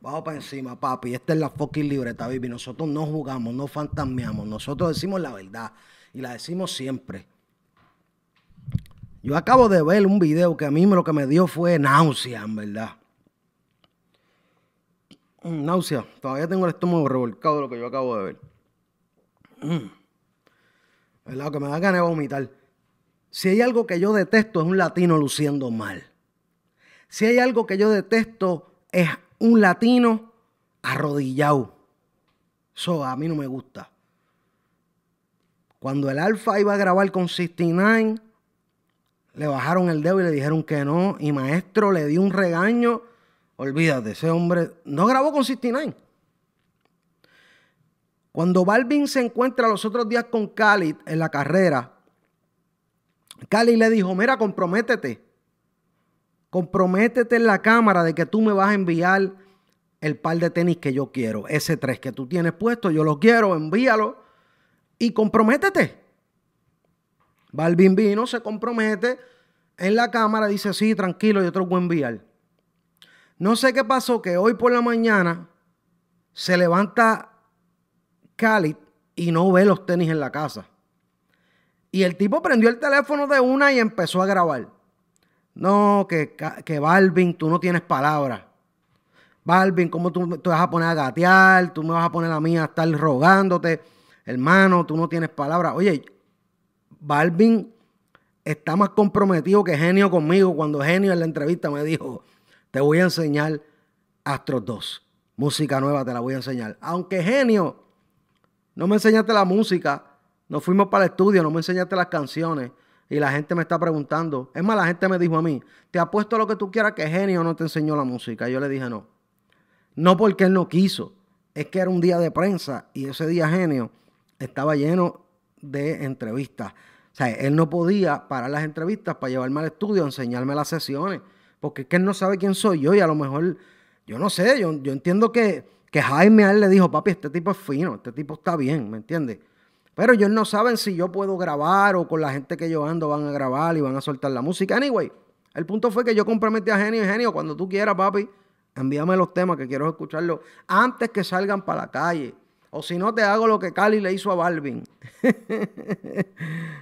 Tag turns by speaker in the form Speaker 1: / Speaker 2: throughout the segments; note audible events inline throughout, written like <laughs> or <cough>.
Speaker 1: Vamos para encima, papi. Esta es la fucking está, baby. Nosotros no jugamos, no fantasmeamos. Nosotros decimos la verdad. Y la decimos siempre. Yo acabo de ver un video que a mí lo que me dio fue náusea, en verdad. Mm, náusea. Todavía tengo el estómago revolcado de lo que yo acabo de ver. ¿Verdad? Mm. Que me da ganas de vomitar. Si hay algo que yo detesto es un latino luciendo mal. Si hay algo que yo detesto es un latino arrodillado. Eso a mí no me gusta. Cuando el Alfa iba a grabar con 69, le bajaron el dedo y le dijeron que no. Y maestro le dio un regaño. Olvídate, ese hombre no grabó con 69. Cuando Balvin se encuentra los otros días con Cali en la carrera, Cali le dijo, mira, comprométete. Comprométete en la cámara de que tú me vas a enviar el par de tenis que yo quiero, ese tres que tú tienes puesto, yo lo quiero, envíalo y comprométete. Balvin Vino se compromete en la cámara, dice, sí, tranquilo, yo te lo voy a enviar. No sé qué pasó, que hoy por la mañana se levanta Cali y no ve los tenis en la casa. Y el tipo prendió el teléfono de una y empezó a grabar. No, que, que Balvin, tú no tienes palabras. Balvin, ¿cómo tú te vas a poner a gatear? ¿Tú me vas a poner a mí a estar rogándote? Hermano, tú no tienes palabras. Oye, Balvin está más comprometido que Genio conmigo cuando Genio en la entrevista me dijo, te voy a enseñar Astro 2. Música nueva te la voy a enseñar. Aunque Genio, no me enseñaste la música, Nos fuimos para el estudio, no me enseñaste las canciones. Y la gente me está preguntando. Es más, la gente me dijo a mí, te apuesto lo que tú quieras que Genio no te enseñó la música. Y yo le dije no. No porque él no quiso. Es que era un día de prensa y ese día Genio estaba lleno de entrevistas. O sea, él no podía parar las entrevistas para llevarme al estudio, enseñarme las sesiones. Porque es que él no sabe quién soy yo y a lo mejor, yo no sé, yo, entiendo que, que Jaime a él le dijo, papi, este tipo es fino, este tipo está bien, ¿me entiendes? Pero ellos no saben si yo puedo grabar o con la gente que yo ando van a grabar y van a soltar la música. Anyway, el punto fue que yo comprometí a Genio y Genio, cuando tú quieras, papi, envíame los temas que quiero escucharlos antes que salgan para la calle. O si no, te hago lo que Cali le hizo a Balvin. <laughs>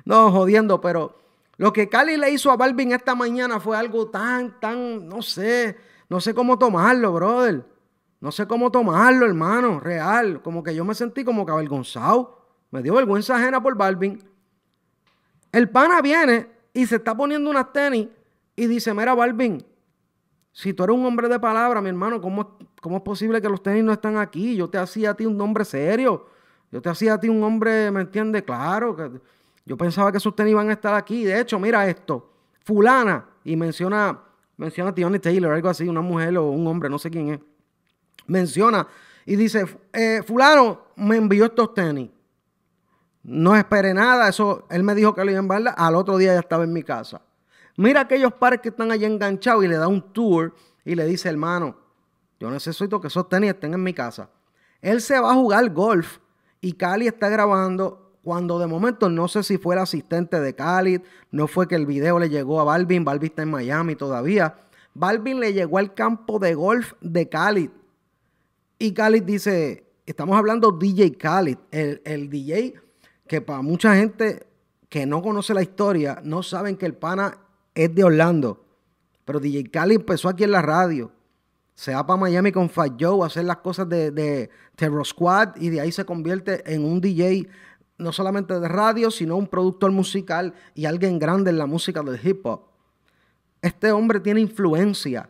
Speaker 1: no, jodiendo, pero lo que Cali le hizo a Balvin esta mañana fue algo tan, tan, no sé, no sé cómo tomarlo, brother. No sé cómo tomarlo, hermano, real. Como que yo me sentí como que avergonzado. Me dio vergüenza ajena por Balvin. El pana viene y se está poniendo unas tenis y dice, mira Balvin, si tú eres un hombre de palabra, mi hermano, ¿cómo, es posible que los tenis no están aquí? Yo te hacía a ti un hombre serio. Yo te hacía a ti un hombre, ¿me entiendes? Claro. yo pensaba que esos tenis iban a estar aquí. De hecho, mira esto. Fulana. Y menciona, menciona a Taylor Taylor, algo así, una mujer o un hombre, no sé quién es. Menciona y dice, eh, fulano me envió estos tenis. No esperé nada, eso él me dijo que lo iba a enviar. al otro día ya estaba en mi casa. Mira aquellos pares que están allá enganchados y le da un tour y le dice, hermano, yo necesito que esos tenis estén en mi casa. Él se va a jugar golf y Cali está grabando cuando de momento no sé si fue el asistente de Cali, no fue que el video le llegó a Balvin, Balvin está en Miami todavía. Balvin le llegó al campo de golf de Cali y Cali dice, estamos hablando DJ Cali. el, el DJ que para mucha gente que no conoce la historia, no saben que el pana es de Orlando. Pero DJ Cali empezó aquí en la radio. Se va para Miami con Fat Joe a hacer las cosas de, de Terror Squad y de ahí se convierte en un DJ no solamente de radio, sino un productor musical y alguien grande en la música del hip hop. Este hombre tiene influencia.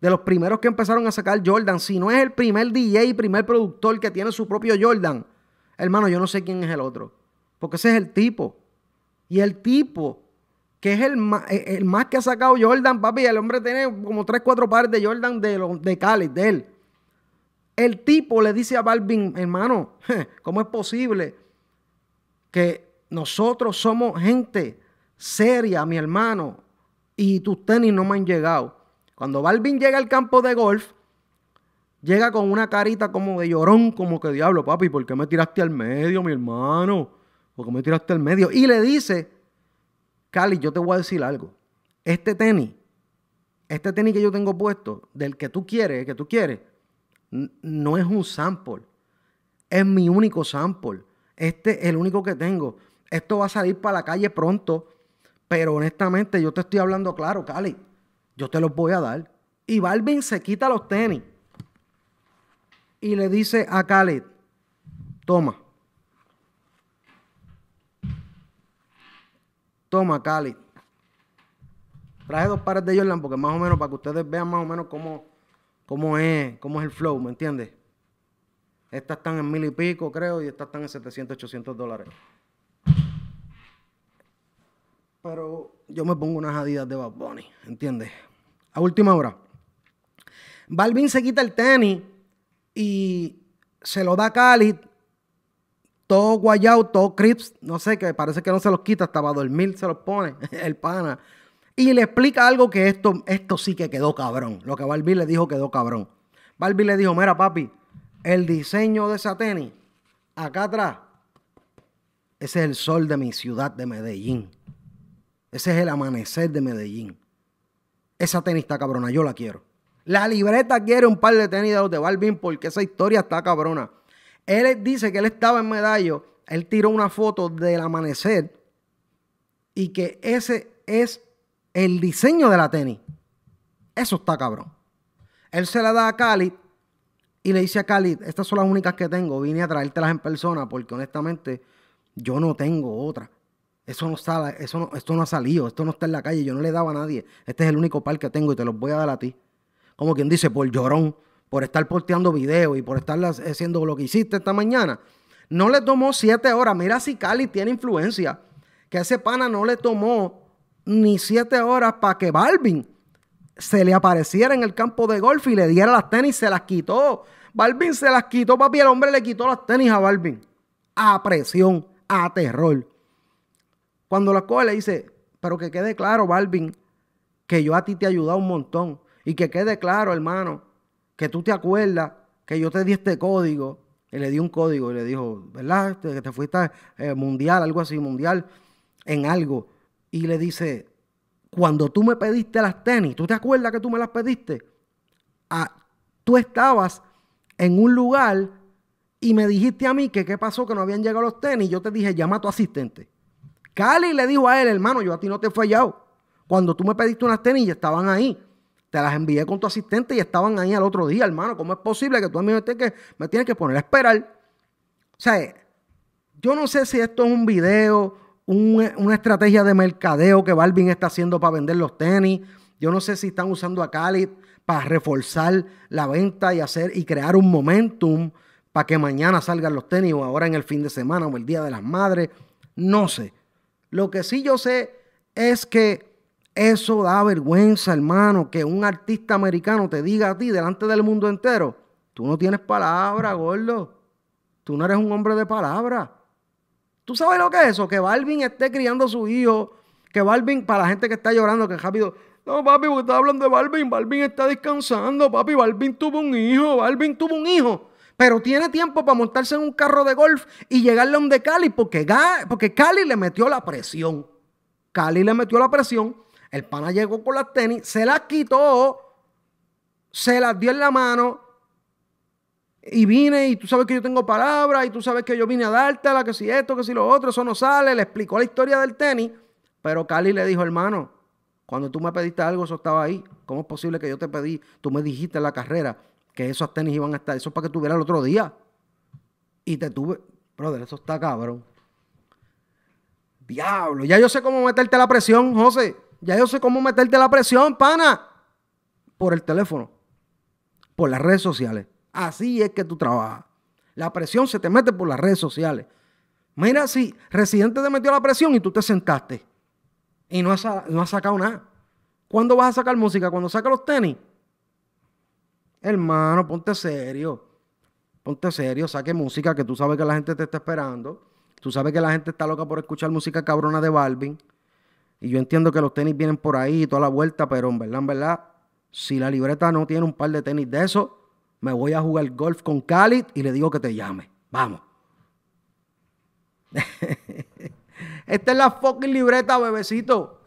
Speaker 1: De los primeros que empezaron a sacar Jordan, si no es el primer DJ primer productor que tiene su propio Jordan, hermano, yo no sé quién es el otro. Porque ese es el tipo. Y el tipo, que es eh, el más, que ha sacado Jordan, papi, el hombre tiene como tres, cuatro pares de Jordan de, de Cali, de él. El tipo le dice a Balvin, hermano, <laughs> ¿cómo es posible que nosotros somos gente seria, mi hermano, y tus tenis no me han llegado? Cuando Balvin llega al campo de golf, llega con una carita como de llorón, como que diablo, papi, ¿por qué me tiraste al medio, mi hermano? porque me tirado hasta el medio. Y le dice, Cali, yo te voy a decir algo. Este tenis, este tenis que yo tengo puesto, del que tú quieres, que tú quieres, no es un sample. Es mi único sample. Este es el único que tengo. Esto va a salir para la calle pronto. Pero honestamente, yo te estoy hablando claro, Cali. Yo te los voy a dar. Y Balvin se quita los tenis. Y le dice a Cali, toma, Toma, Cali. Traje dos pares de Jordan porque más o menos, para que ustedes vean más o menos cómo, cómo es, cómo es el flow, ¿me entiendes? Estas están en mil y pico, creo, y estas están en 700, 800 dólares. Pero yo me pongo unas adidas de Bad Bunny, ¿entiendes? A última hora. Balvin se quita el tenis y se lo da a todo guayado, todo crips, no sé, qué, parece que no se los quita, hasta para dormir se los pone <laughs> el pana. Y le explica algo que esto, esto sí que quedó cabrón. Lo que Barbie le dijo quedó cabrón. Balvin le dijo, mira papi, el diseño de esa tenis, acá atrás, ese es el sol de mi ciudad de Medellín. Ese es el amanecer de Medellín. Esa tenis está cabrona, yo la quiero. La libreta quiere un par de tenis de los de Balvin porque esa historia está cabrona. Él dice que él estaba en Medallo, él tiró una foto del amanecer y que ese es el diseño de la tenis. Eso está cabrón. Él se la da a Khalid y le dice a Khalid, estas son las únicas que tengo, vine a traértelas en persona porque honestamente yo no tengo otra. Eso no está, eso esto no ha salido, esto no está en la calle, yo no le daba a nadie. Este es el único par que tengo y te los voy a dar a ti. Como quien dice, por llorón por estar posteando videos y por estar haciendo lo que hiciste esta mañana. No le tomó siete horas. Mira si Cali tiene influencia. Que ese pana no le tomó ni siete horas para que Balvin se le apareciera en el campo de golf y le diera las tenis, se las quitó. Balvin se las quitó, papi. El hombre le quitó las tenis a Balvin. A presión, a terror. Cuando la coge le dice, pero que quede claro, Balvin, que yo a ti te he ayudado un montón. Y que quede claro, hermano, que tú te acuerdas que yo te di este código, y le di un código y le dijo, ¿verdad? Este, que te, fuiste a eh, mundial, algo así, mundial, en algo. Y le dice, cuando tú me pediste las tenis, ¿tú te acuerdas que tú me las pediste? Ah, tú estabas en un lugar y me dijiste a mí que qué pasó, que no habían llegado los tenis. Yo te dije, llama a tu asistente. Cali le dijo a él, hermano, yo a ti no te he fallado. Cuando tú me pediste unas tenis, ya estaban ahí. Te las envié con tu asistente y estaban ahí al otro día, hermano. ¿Cómo es posible que tú a mí me tienes que, me tienes que poner a esperar? O sea, eh, yo no sé si esto es un video, una estrategia de mercadeo que Balvin está haciendo para vender los tenis. Yo no sé si están usando a Cali para reforzar la venta y hacer y crear un momentum para que mañana salgan los tenis o ahora en el fin de semana o el Día de las Madres. No sé. Lo que sí yo sé es que eso da vergüenza, hermano, que un artista americano te diga a ti delante del mundo entero, tú no tienes palabra, gordo. Tú no eres un hombre de palabra. ¿Tú sabes lo que es eso? Que Balvin esté criando a su hijo. Que Balvin, para la gente que está llorando, que rápido, no, papi, porque está hablando de Balvin. Balvin está descansando, papi. Balvin tuvo un hijo. Balvin tuvo un hijo. Pero tiene tiempo para montarse en un carro de golf y llegarle a un de Cali porque Cali le metió la presión. Cali le metió la presión. El pana llegó con las tenis, se las quitó, se las dio en la mano. Y vine, y tú sabes que yo tengo palabras, y tú sabes que yo vine a la que si esto, que si lo otro, eso no sale. Le explicó la historia del tenis, pero Cali le dijo, hermano, cuando tú me pediste algo, eso estaba ahí. ¿Cómo es posible que yo te pedí, tú me dijiste la carrera que esos tenis iban a estar, eso es para que tuviera el otro día? Y te tuve, brother, eso está cabrón. Diablo, ya yo sé cómo meterte la presión, José. Ya yo sé cómo meterte la presión, pana. Por el teléfono, por las redes sociales. Así es que tú trabajas. La presión se te mete por las redes sociales. Mira si Residente te metió la presión y tú te sentaste y no has, no has sacado nada. ¿Cuándo vas a sacar música? ¿Cuando sacas los tenis? Hermano, ponte serio. Ponte serio, saque música que tú sabes que la gente te está esperando. Tú sabes que la gente está loca por escuchar música cabrona de Balvin. Y yo entiendo que los tenis vienen por ahí y toda la vuelta, pero en verdad, en verdad, si la libreta no tiene un par de tenis de eso, me voy a jugar golf con Cali y le digo que te llame. Vamos. <laughs> Esta es la fucking libreta, bebecito.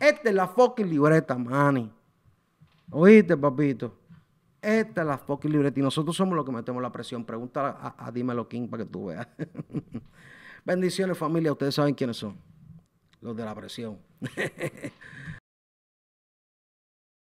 Speaker 1: Esta es la fucking libreta, mani. ¿Oíste, papito? Esta es la fucking libreta. Y nosotros somos los que metemos la presión. Pregúntale a, a Dímelo King para que tú veas. <laughs> Bendiciones, familia. Ustedes saben quiénes son los de la presión. <laughs>